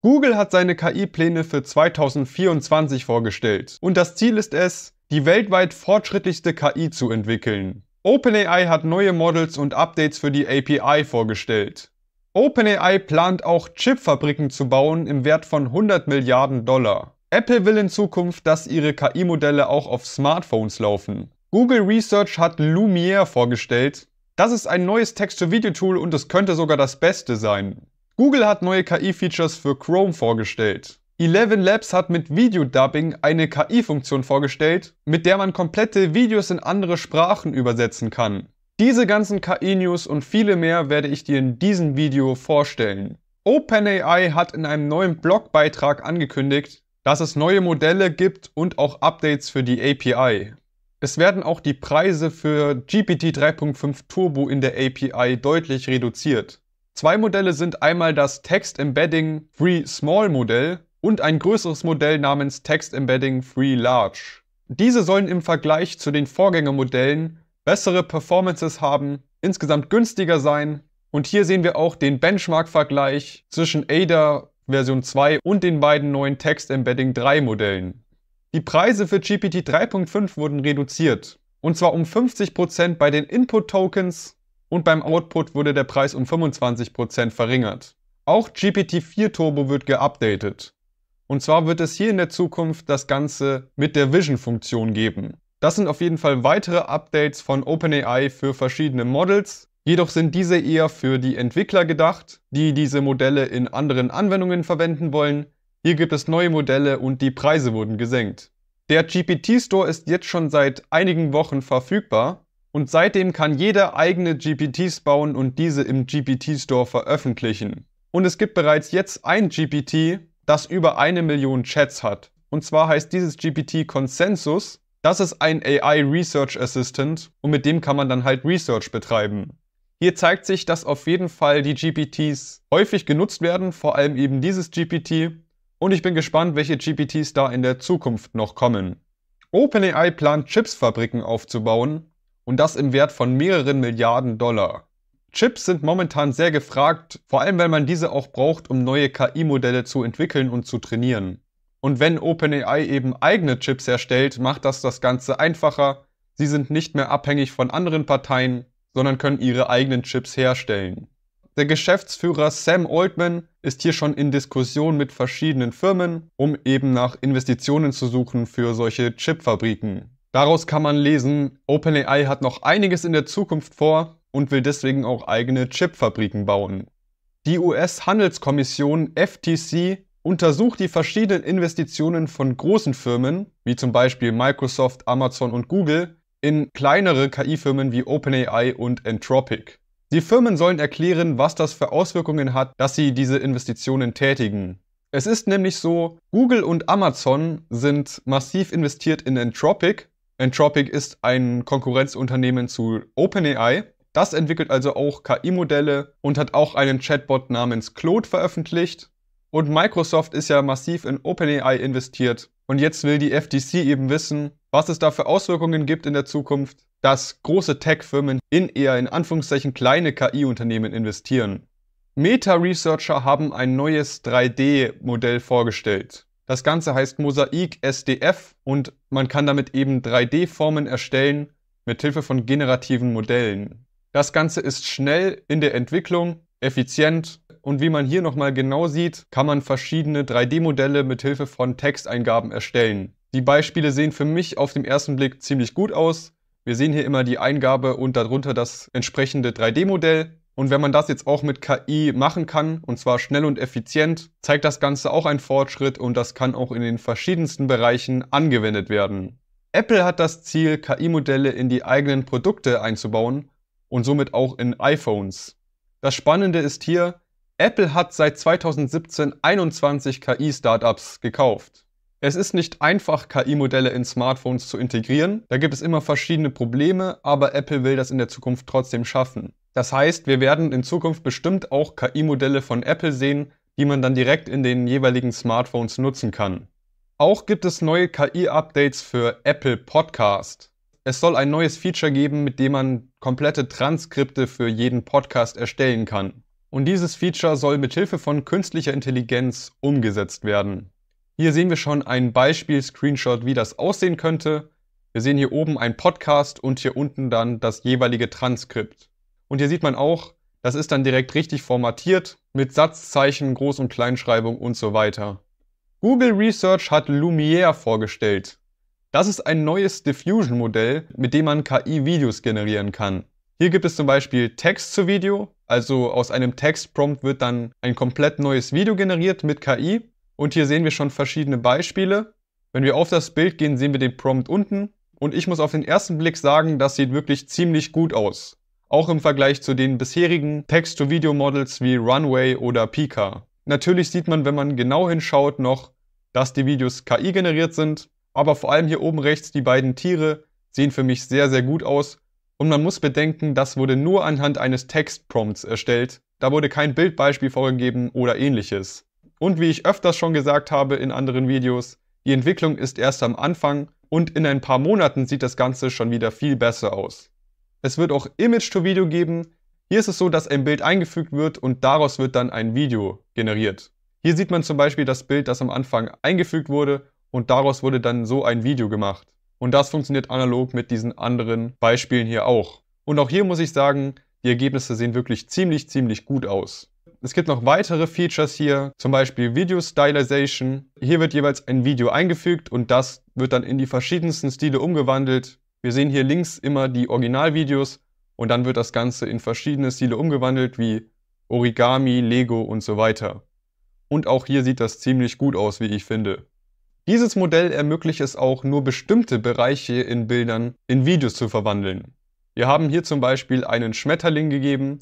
Google hat seine KI-Pläne für 2024 vorgestellt und das Ziel ist es, die weltweit fortschrittlichste KI zu entwickeln. OpenAI hat neue Models und Updates für die API vorgestellt. OpenAI plant auch Chipfabriken zu bauen im Wert von 100 Milliarden Dollar. Apple will in Zukunft, dass ihre KI-Modelle auch auf Smartphones laufen. Google Research hat Lumiere vorgestellt. Das ist ein neues Text-to-Video-Tool und es könnte sogar das Beste sein. Google hat neue KI-Features für Chrome vorgestellt. Eleven Labs hat mit Video Dubbing eine KI-Funktion vorgestellt, mit der man komplette Videos in andere Sprachen übersetzen kann. Diese ganzen KI-News und viele mehr werde ich dir in diesem Video vorstellen. OpenAI hat in einem neuen Blogbeitrag angekündigt, dass es neue Modelle gibt und auch Updates für die API. Es werden auch die Preise für GPT 3.5 Turbo in der API deutlich reduziert. Zwei Modelle sind einmal das Text Embedding Free Small Modell und ein größeres Modell namens Text Embedding Free Large. Diese sollen im Vergleich zu den Vorgängermodellen bessere Performances haben, insgesamt günstiger sein und hier sehen wir auch den Benchmark-Vergleich zwischen Ada Version 2 und den beiden neuen Text Embedding 3 Modellen. Die Preise für GPT 3.5 wurden reduziert und zwar um 50% bei den Input-Tokens und beim Output wurde der Preis um 25% verringert. Auch GPT-4 Turbo wird geupdatet. Und zwar wird es hier in der Zukunft das Ganze mit der Vision-Funktion geben. Das sind auf jeden Fall weitere Updates von OpenAI für verschiedene Models. Jedoch sind diese eher für die Entwickler gedacht, die diese Modelle in anderen Anwendungen verwenden wollen. Hier gibt es neue Modelle und die Preise wurden gesenkt. Der GPT Store ist jetzt schon seit einigen Wochen verfügbar und seitdem kann jeder eigene GPTs bauen und diese im GPT Store veröffentlichen. Und es gibt bereits jetzt ein GPT, das über eine Million Chats hat. Und zwar heißt dieses GPT Consensus. Das ist ein AI Research Assistant und mit dem kann man dann halt Research betreiben. Hier zeigt sich, dass auf jeden Fall die GPTs häufig genutzt werden, vor allem eben dieses GPT. Und ich bin gespannt, welche GPTs da in der Zukunft noch kommen. OpenAI plant Chipsfabriken aufzubauen und das im Wert von mehreren Milliarden Dollar. Chips sind momentan sehr gefragt, vor allem weil man diese auch braucht, um neue KI-Modelle zu entwickeln und zu trainieren. Und wenn OpenAI eben eigene Chips erstellt, macht das das Ganze einfacher. Sie sind nicht mehr abhängig von anderen Parteien, sondern können ihre eigenen Chips herstellen. Der Geschäftsführer Sam Altman ist hier schon in Diskussion mit verschiedenen Firmen, um eben nach Investitionen zu suchen für solche Chipfabriken. Daraus kann man lesen, OpenAI hat noch einiges in der Zukunft vor und will deswegen auch eigene Chipfabriken bauen. Die US-Handelskommission FTC untersucht die verschiedenen Investitionen von großen Firmen, wie zum Beispiel Microsoft, Amazon und Google, in kleinere KI-Firmen wie OpenAI und Entropic. Die Firmen sollen erklären, was das für Auswirkungen hat, dass sie diese Investitionen tätigen. Es ist nämlich so, Google und Amazon sind massiv investiert in Entropic Entropic ist ein Konkurrenzunternehmen zu OpenAI. Das entwickelt also auch KI-Modelle und hat auch einen Chatbot namens Claude veröffentlicht. Und Microsoft ist ja massiv in OpenAI investiert. Und jetzt will die FTC eben wissen, was es da für Auswirkungen gibt in der Zukunft, dass große Tech-Firmen in eher in Anführungszeichen kleine KI-Unternehmen investieren. Meta-Researcher haben ein neues 3D-Modell vorgestellt. Das Ganze heißt Mosaik SDF und man kann damit eben 3D-Formen erstellen mit Hilfe von generativen Modellen. Das Ganze ist schnell in der Entwicklung, effizient und wie man hier nochmal genau sieht, kann man verschiedene 3D-Modelle mit Hilfe von Texteingaben erstellen. Die Beispiele sehen für mich auf den ersten Blick ziemlich gut aus. Wir sehen hier immer die Eingabe und darunter das entsprechende 3D-Modell. Und wenn man das jetzt auch mit KI machen kann, und zwar schnell und effizient, zeigt das Ganze auch einen Fortschritt und das kann auch in den verschiedensten Bereichen angewendet werden. Apple hat das Ziel, KI-Modelle in die eigenen Produkte einzubauen und somit auch in iPhones. Das Spannende ist hier, Apple hat seit 2017 21 KI-Startups gekauft. Es ist nicht einfach, KI-Modelle in Smartphones zu integrieren, da gibt es immer verschiedene Probleme, aber Apple will das in der Zukunft trotzdem schaffen. Das heißt, wir werden in Zukunft bestimmt auch KI-Modelle von Apple sehen, die man dann direkt in den jeweiligen Smartphones nutzen kann. Auch gibt es neue KI-Updates für Apple Podcast. Es soll ein neues Feature geben, mit dem man komplette Transkripte für jeden Podcast erstellen kann. Und dieses Feature soll mithilfe von künstlicher Intelligenz umgesetzt werden. Hier sehen wir schon einen Beispiel-Screenshot, wie das aussehen könnte. Wir sehen hier oben ein Podcast und hier unten dann das jeweilige Transkript. Und hier sieht man auch, das ist dann direkt richtig formatiert mit Satzzeichen, Groß- und Kleinschreibung und so weiter. Google Research hat Lumiere vorgestellt. Das ist ein neues Diffusion-Modell, mit dem man KI-Videos generieren kann. Hier gibt es zum Beispiel Text zu Video, also aus einem Textprompt wird dann ein komplett neues Video generiert mit KI. Und hier sehen wir schon verschiedene Beispiele. Wenn wir auf das Bild gehen, sehen wir den Prompt unten. Und ich muss auf den ersten Blick sagen, das sieht wirklich ziemlich gut aus auch im Vergleich zu den bisherigen Text-to-Video-Models wie Runway oder Pika. Natürlich sieht man, wenn man genau hinschaut, noch, dass die Videos KI generiert sind, aber vor allem hier oben rechts die beiden Tiere sehen für mich sehr, sehr gut aus und man muss bedenken, das wurde nur anhand eines Text-Prompts erstellt, da wurde kein Bildbeispiel vorgegeben oder ähnliches. Und wie ich öfters schon gesagt habe in anderen Videos, die Entwicklung ist erst am Anfang und in ein paar Monaten sieht das Ganze schon wieder viel besser aus. Es wird auch Image-to-Video geben. Hier ist es so, dass ein Bild eingefügt wird und daraus wird dann ein Video generiert. Hier sieht man zum Beispiel das Bild, das am Anfang eingefügt wurde und daraus wurde dann so ein Video gemacht. Und das funktioniert analog mit diesen anderen Beispielen hier auch. Und auch hier muss ich sagen, die Ergebnisse sehen wirklich ziemlich, ziemlich gut aus. Es gibt noch weitere Features hier, zum Beispiel Video Stylization. Hier wird jeweils ein Video eingefügt und das wird dann in die verschiedensten Stile umgewandelt. Wir sehen hier links immer die Originalvideos und dann wird das Ganze in verschiedene Stile umgewandelt, wie Origami, Lego und so weiter. Und auch hier sieht das ziemlich gut aus, wie ich finde. Dieses Modell ermöglicht es auch, nur bestimmte Bereiche in Bildern in Videos zu verwandeln. Wir haben hier zum Beispiel einen Schmetterling gegeben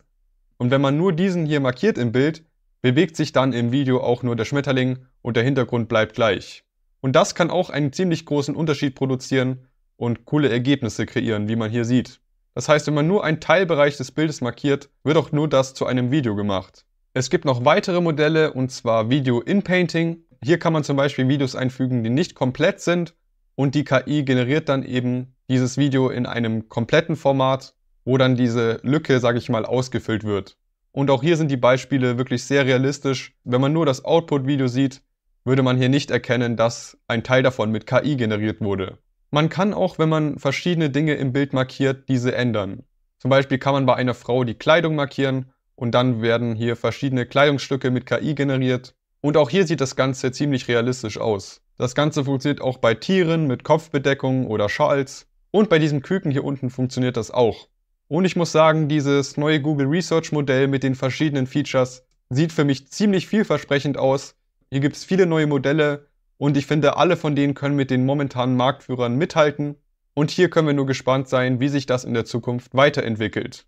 und wenn man nur diesen hier markiert im Bild, bewegt sich dann im Video auch nur der Schmetterling und der Hintergrund bleibt gleich. Und das kann auch einen ziemlich großen Unterschied produzieren, und coole Ergebnisse kreieren, wie man hier sieht. Das heißt, wenn man nur einen Teilbereich des Bildes markiert, wird auch nur das zu einem Video gemacht. Es gibt noch weitere Modelle und zwar Video in Painting. Hier kann man zum Beispiel Videos einfügen, die nicht komplett sind und die KI generiert dann eben dieses Video in einem kompletten Format, wo dann diese Lücke, sage ich mal, ausgefüllt wird. Und auch hier sind die Beispiele wirklich sehr realistisch. Wenn man nur das Output-Video sieht, würde man hier nicht erkennen, dass ein Teil davon mit KI generiert wurde. Man kann auch, wenn man verschiedene Dinge im Bild markiert, diese ändern. Zum Beispiel kann man bei einer Frau die Kleidung markieren und dann werden hier verschiedene Kleidungsstücke mit KI generiert. Und auch hier sieht das Ganze ziemlich realistisch aus. Das Ganze funktioniert auch bei Tieren mit Kopfbedeckungen oder Schals. Und bei diesem Küken hier unten funktioniert das auch. Und ich muss sagen, dieses neue Google Research Modell mit den verschiedenen Features sieht für mich ziemlich vielversprechend aus. Hier gibt es viele neue Modelle und ich finde, alle von denen können mit den momentanen Marktführern mithalten. Und hier können wir nur gespannt sein, wie sich das in der Zukunft weiterentwickelt.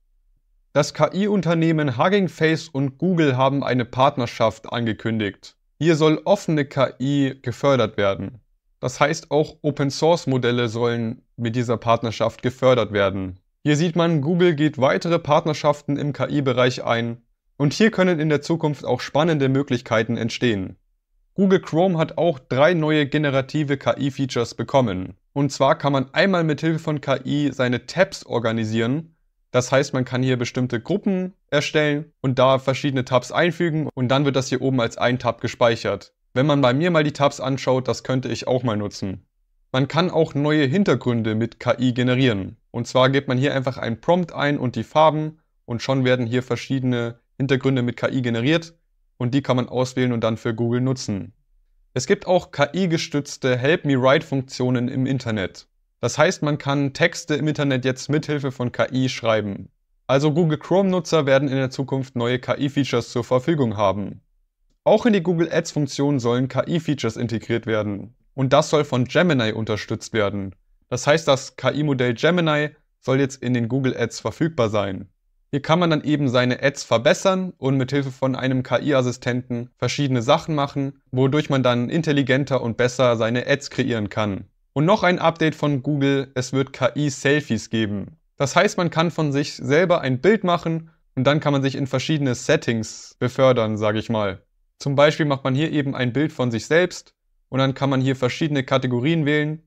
Das KI-Unternehmen Hugging Face und Google haben eine Partnerschaft angekündigt. Hier soll offene KI gefördert werden. Das heißt, auch Open-Source-Modelle sollen mit dieser Partnerschaft gefördert werden. Hier sieht man, Google geht weitere Partnerschaften im KI-Bereich ein und hier können in der Zukunft auch spannende Möglichkeiten entstehen. Google Chrome hat auch drei neue generative KI-Features bekommen. Und zwar kann man einmal mit Hilfe von KI seine Tabs organisieren. Das heißt, man kann hier bestimmte Gruppen erstellen und da verschiedene Tabs einfügen und dann wird das hier oben als ein Tab gespeichert. Wenn man bei mir mal die Tabs anschaut, das könnte ich auch mal nutzen. Man kann auch neue Hintergründe mit KI generieren. Und zwar gibt man hier einfach einen Prompt ein und die Farben und schon werden hier verschiedene Hintergründe mit KI generiert und die kann man auswählen und dann für Google nutzen. Es gibt auch KI-gestützte Help Me Write-Funktionen im Internet. Das heißt, man kann Texte im Internet jetzt mithilfe von KI schreiben. Also Google Chrome-Nutzer werden in der Zukunft neue KI-Features zur Verfügung haben. Auch in die Google Ads-Funktion sollen KI-Features integriert werden. Und das soll von Gemini unterstützt werden. Das heißt, das KI-Modell Gemini soll jetzt in den Google Ads verfügbar sein. Hier kann man dann eben seine Ads verbessern und mit Hilfe von einem KI-Assistenten verschiedene Sachen machen, wodurch man dann intelligenter und besser seine Ads kreieren kann. Und noch ein Update von Google, es wird KI-Selfies geben. Das heißt, man kann von sich selber ein Bild machen und dann kann man sich in verschiedene Settings befördern, sage ich mal. Zum Beispiel macht man hier eben ein Bild von sich selbst und dann kann man hier verschiedene Kategorien wählen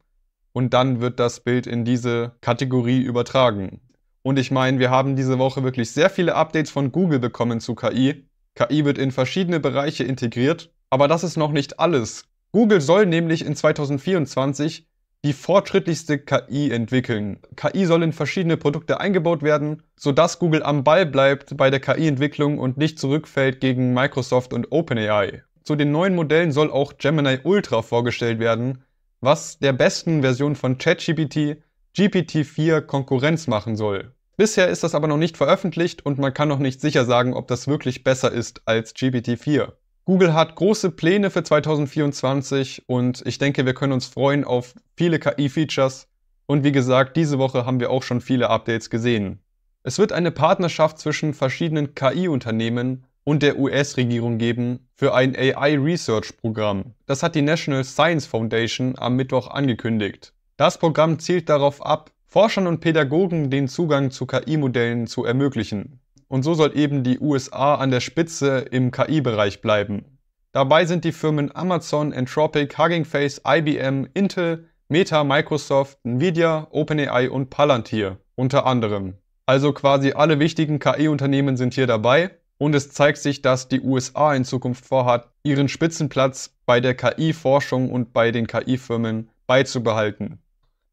und dann wird das Bild in diese Kategorie übertragen. Und ich meine, wir haben diese Woche wirklich sehr viele Updates von Google bekommen zu KI. KI wird in verschiedene Bereiche integriert, aber das ist noch nicht alles. Google soll nämlich in 2024 die fortschrittlichste KI entwickeln. KI soll in verschiedene Produkte eingebaut werden, sodass Google am Ball bleibt bei der KI-Entwicklung und nicht zurückfällt gegen Microsoft und OpenAI. Zu den neuen Modellen soll auch Gemini Ultra vorgestellt werden, was der besten Version von ChatGPT GPT-4 Konkurrenz machen soll. Bisher ist das aber noch nicht veröffentlicht und man kann noch nicht sicher sagen, ob das wirklich besser ist als GPT-4. Google hat große Pläne für 2024 und ich denke, wir können uns freuen auf viele KI-Features. Und wie gesagt, diese Woche haben wir auch schon viele Updates gesehen. Es wird eine Partnerschaft zwischen verschiedenen KI-Unternehmen und der US-Regierung geben für ein AI-Research-Programm. Das hat die National Science Foundation am Mittwoch angekündigt. Das Programm zielt darauf ab, Forschern und Pädagogen den Zugang zu KI-Modellen zu ermöglichen. Und so soll eben die USA an der Spitze im KI-Bereich bleiben. Dabei sind die Firmen Amazon, Entropic, Hugging Face, IBM, Intel, Meta, Microsoft, Nvidia, OpenAI und Palantir unter anderem. Also quasi alle wichtigen KI-Unternehmen sind hier dabei und es zeigt sich, dass die USA in Zukunft vorhat, ihren Spitzenplatz bei der KI-Forschung und bei den KI-Firmen beizubehalten.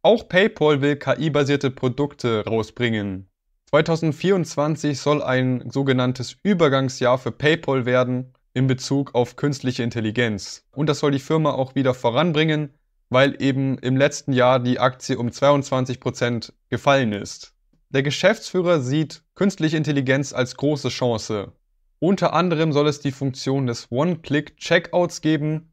Auch PayPal will KI-basierte Produkte rausbringen. 2024 soll ein sogenanntes Übergangsjahr für PayPal werden in Bezug auf künstliche Intelligenz. Und das soll die Firma auch wieder voranbringen, weil eben im letzten Jahr die Aktie um 22% gefallen ist. Der Geschäftsführer sieht künstliche Intelligenz als große Chance. Unter anderem soll es die Funktion des One-Click-Checkouts geben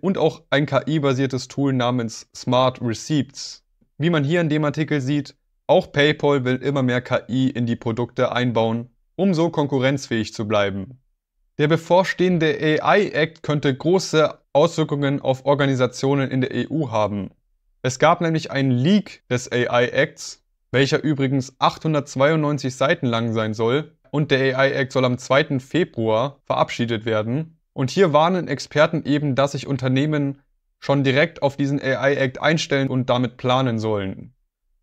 und auch ein KI-basiertes Tool namens Smart Receipts. Wie man hier in dem Artikel sieht, auch PayPal will immer mehr KI in die Produkte einbauen, um so konkurrenzfähig zu bleiben. Der bevorstehende AI Act könnte große Auswirkungen auf Organisationen in der EU haben. Es gab nämlich einen Leak des AI Acts, welcher übrigens 892 Seiten lang sein soll, und der AI Act soll am 2. Februar verabschiedet werden. Und hier warnen Experten eben, dass sich Unternehmen schon direkt auf diesen AI Act einstellen und damit planen sollen.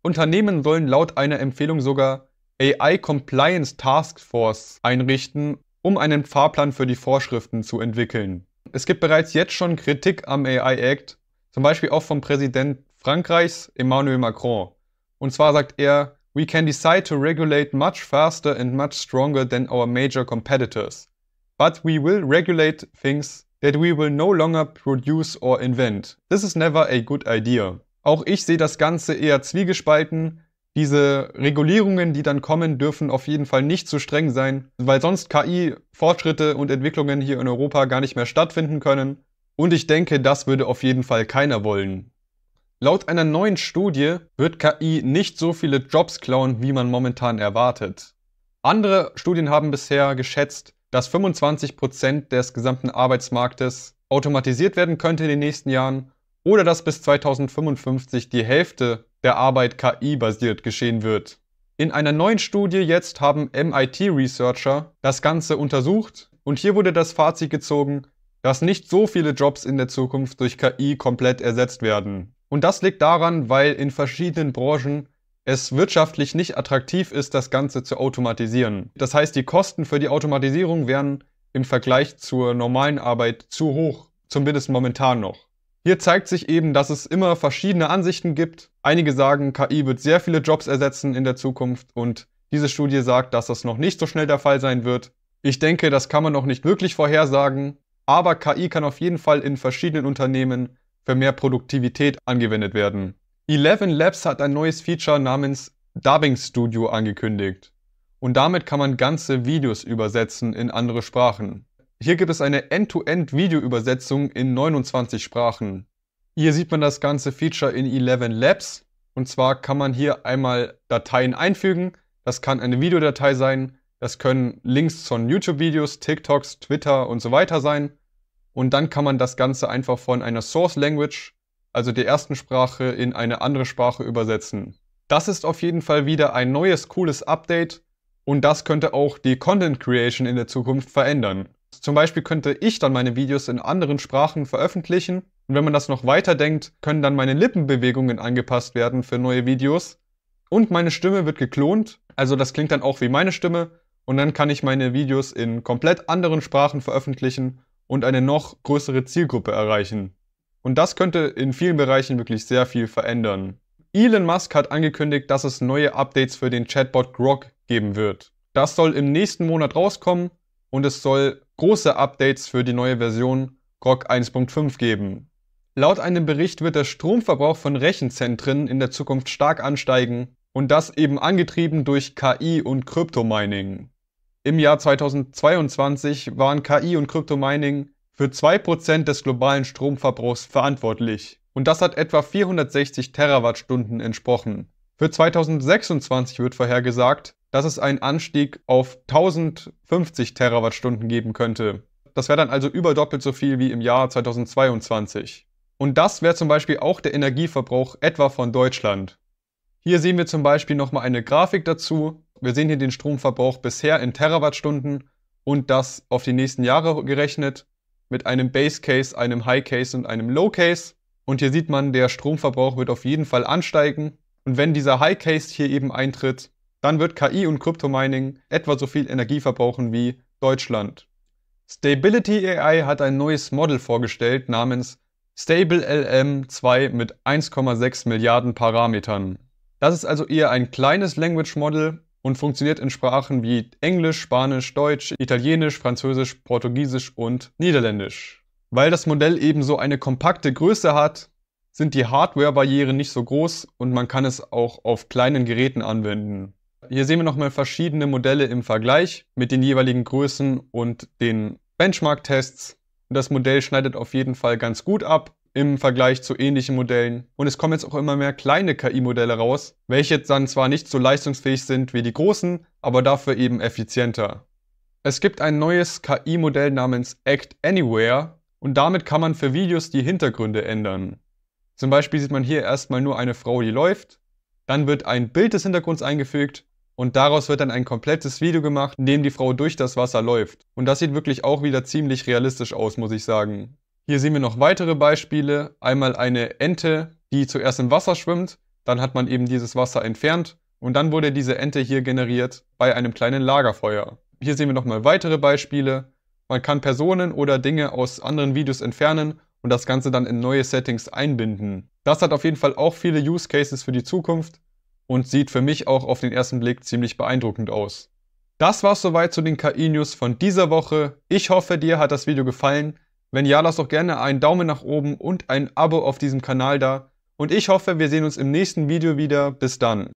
Unternehmen sollen laut einer Empfehlung sogar AI Compliance Task Force einrichten, um einen Fahrplan für die Vorschriften zu entwickeln. Es gibt bereits jetzt schon Kritik am AI Act, zum Beispiel auch vom Präsident Frankreichs Emmanuel Macron. Und zwar sagt er, We can decide to regulate much faster and much stronger than our major competitors. But we will regulate things that we will no longer produce or invent. This is never a good idea. Auch ich sehe das Ganze eher zwiegespalten. Diese Regulierungen, die dann kommen, dürfen auf jeden Fall nicht zu streng sein, weil sonst KI-Fortschritte und Entwicklungen hier in Europa gar nicht mehr stattfinden können. Und ich denke, das würde auf jeden Fall keiner wollen. Laut einer neuen Studie wird KI nicht so viele Jobs klauen, wie man momentan erwartet. Andere Studien haben bisher geschätzt, dass 25 des gesamten Arbeitsmarktes automatisiert werden könnte in den nächsten Jahren oder dass bis 2055 die Hälfte der Arbeit KI-basiert geschehen wird. In einer neuen Studie jetzt haben MIT-Researcher das Ganze untersucht und hier wurde das Fazit gezogen, dass nicht so viele Jobs in der Zukunft durch KI komplett ersetzt werden. Und das liegt daran, weil in verschiedenen Branchen es wirtschaftlich nicht attraktiv ist, das Ganze zu automatisieren. Das heißt, die Kosten für die Automatisierung wären im Vergleich zur normalen Arbeit zu hoch, zumindest momentan noch. Hier zeigt sich eben, dass es immer verschiedene Ansichten gibt. Einige sagen, KI wird sehr viele Jobs ersetzen in der Zukunft und diese Studie sagt, dass das noch nicht so schnell der Fall sein wird. Ich denke, das kann man noch nicht wirklich vorhersagen, aber KI kann auf jeden Fall in verschiedenen Unternehmen für mehr Produktivität angewendet werden. Eleven Labs hat ein neues Feature namens Dubbing Studio angekündigt. Und damit kann man ganze Videos übersetzen in andere Sprachen. Hier gibt es eine End-to-End-Videoübersetzung in 29 Sprachen. Hier sieht man das ganze Feature in Eleven Labs. Und zwar kann man hier einmal Dateien einfügen. Das kann eine Videodatei sein. Das können Links von YouTube-Videos, TikToks, Twitter und so weiter sein. Und dann kann man das Ganze einfach von einer Source Language also die ersten Sprache, in eine andere Sprache übersetzen. Das ist auf jeden Fall wieder ein neues cooles Update und das könnte auch die Content Creation in der Zukunft verändern. Zum Beispiel könnte ich dann meine Videos in anderen Sprachen veröffentlichen und wenn man das noch weiter denkt, können dann meine Lippenbewegungen angepasst werden für neue Videos und meine Stimme wird geklont, also das klingt dann auch wie meine Stimme und dann kann ich meine Videos in komplett anderen Sprachen veröffentlichen und eine noch größere Zielgruppe erreichen. Und das könnte in vielen Bereichen wirklich sehr viel verändern. Elon Musk hat angekündigt, dass es neue Updates für den Chatbot Grog geben wird. Das soll im nächsten Monat rauskommen und es soll große Updates für die neue Version Grog 1.5 geben. Laut einem Bericht wird der Stromverbrauch von Rechenzentren in der Zukunft stark ansteigen und das eben angetrieben durch KI und Kryptomining. Im Jahr 2022 waren KI und Kryptomining für 2% des globalen Stromverbrauchs verantwortlich. Und das hat etwa 460 Terawattstunden entsprochen. Für 2026 wird vorhergesagt, dass es einen Anstieg auf 1050 Terawattstunden geben könnte. Das wäre dann also über doppelt so viel wie im Jahr 2022. Und das wäre zum Beispiel auch der Energieverbrauch etwa von Deutschland. Hier sehen wir zum Beispiel nochmal eine Grafik dazu. Wir sehen hier den Stromverbrauch bisher in Terawattstunden und das auf die nächsten Jahre gerechnet mit einem Base Case, einem High Case und einem Low Case. Und hier sieht man, der Stromverbrauch wird auf jeden Fall ansteigen. Und wenn dieser High Case hier eben eintritt, dann wird KI und Kryptomining etwa so viel Energie verbrauchen wie Deutschland. Stability AI hat ein neues Model vorgestellt namens Stable LM2 mit 1,6 Milliarden Parametern. Das ist also eher ein kleines Language Model, und funktioniert in Sprachen wie Englisch, Spanisch, Deutsch, Italienisch, Französisch, Portugiesisch und Niederländisch. Weil das Modell eben so eine kompakte Größe hat, sind die Hardware-Barrieren nicht so groß und man kann es auch auf kleinen Geräten anwenden. Hier sehen wir nochmal verschiedene Modelle im Vergleich mit den jeweiligen Größen und den Benchmark-Tests. Das Modell schneidet auf jeden Fall ganz gut ab im Vergleich zu ähnlichen Modellen. Und es kommen jetzt auch immer mehr kleine KI-Modelle raus, welche dann zwar nicht so leistungsfähig sind wie die großen, aber dafür eben effizienter. Es gibt ein neues KI-Modell namens Act Anywhere und damit kann man für Videos die Hintergründe ändern. Zum Beispiel sieht man hier erstmal nur eine Frau, die läuft, dann wird ein Bild des Hintergrunds eingefügt und daraus wird dann ein komplettes Video gemacht, in dem die Frau durch das Wasser läuft. Und das sieht wirklich auch wieder ziemlich realistisch aus, muss ich sagen. Hier sehen wir noch weitere Beispiele. Einmal eine Ente, die zuerst im Wasser schwimmt, dann hat man eben dieses Wasser entfernt und dann wurde diese Ente hier generiert bei einem kleinen Lagerfeuer. Hier sehen wir nochmal weitere Beispiele. Man kann Personen oder Dinge aus anderen Videos entfernen und das Ganze dann in neue Settings einbinden. Das hat auf jeden Fall auch viele Use Cases für die Zukunft und sieht für mich auch auf den ersten Blick ziemlich beeindruckend aus. Das war's soweit zu den KI-News von dieser Woche. Ich hoffe, dir hat das Video gefallen. Wenn ja, lasst doch gerne einen Daumen nach oben und ein Abo auf diesem Kanal da. Und ich hoffe, wir sehen uns im nächsten Video wieder. Bis dann.